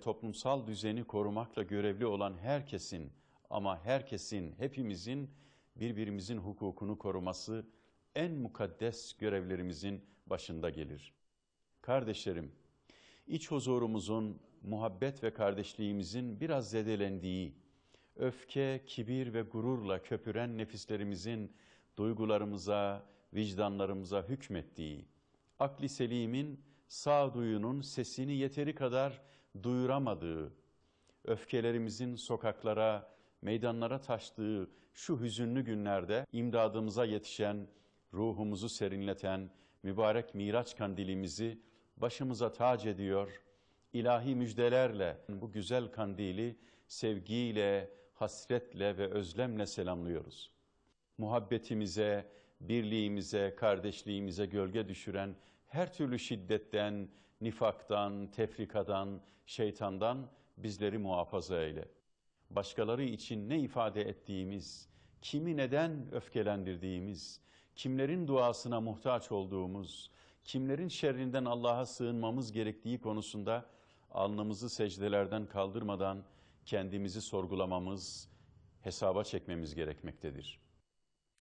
toplumsal düzeni korumakla görevli olan herkesin ama herkesin, hepimizin birbirimizin hukukunu koruması en mukaddes görevlerimizin başında gelir. Kardeşlerim, iç huzurumuzun, muhabbet ve kardeşliğimizin biraz zedelendiği, öfke, kibir ve gururla köpüren nefislerimizin duygularımıza, vicdanlarımıza hükmettiği, akli selimin, sağduyunun sesini yeteri kadar duyuramadığı, öfkelerimizin sokaklara, meydanlara taştığı şu hüzünlü günlerde imdadımıza yetişen, ruhumuzu serinleten mübarek Miraç kandilimizi başımıza tac ediyor, İlahi müjdelerle bu güzel kandili sevgiyle, hasretle ve özlemle selamlıyoruz. Muhabbetimize, birliğimize, kardeşliğimize gölge düşüren her türlü şiddetten, nifaktan, tefrikadan, şeytandan bizleri muhafaza eyle. Başkaları için ne ifade ettiğimiz, kimi neden öfkelendirdiğimiz, kimlerin duasına muhtaç olduğumuz, kimlerin şerrinden Allah'a sığınmamız gerektiği konusunda alnımızı secdelerden kaldırmadan kendimizi sorgulamamız, hesaba çekmemiz gerekmektedir.''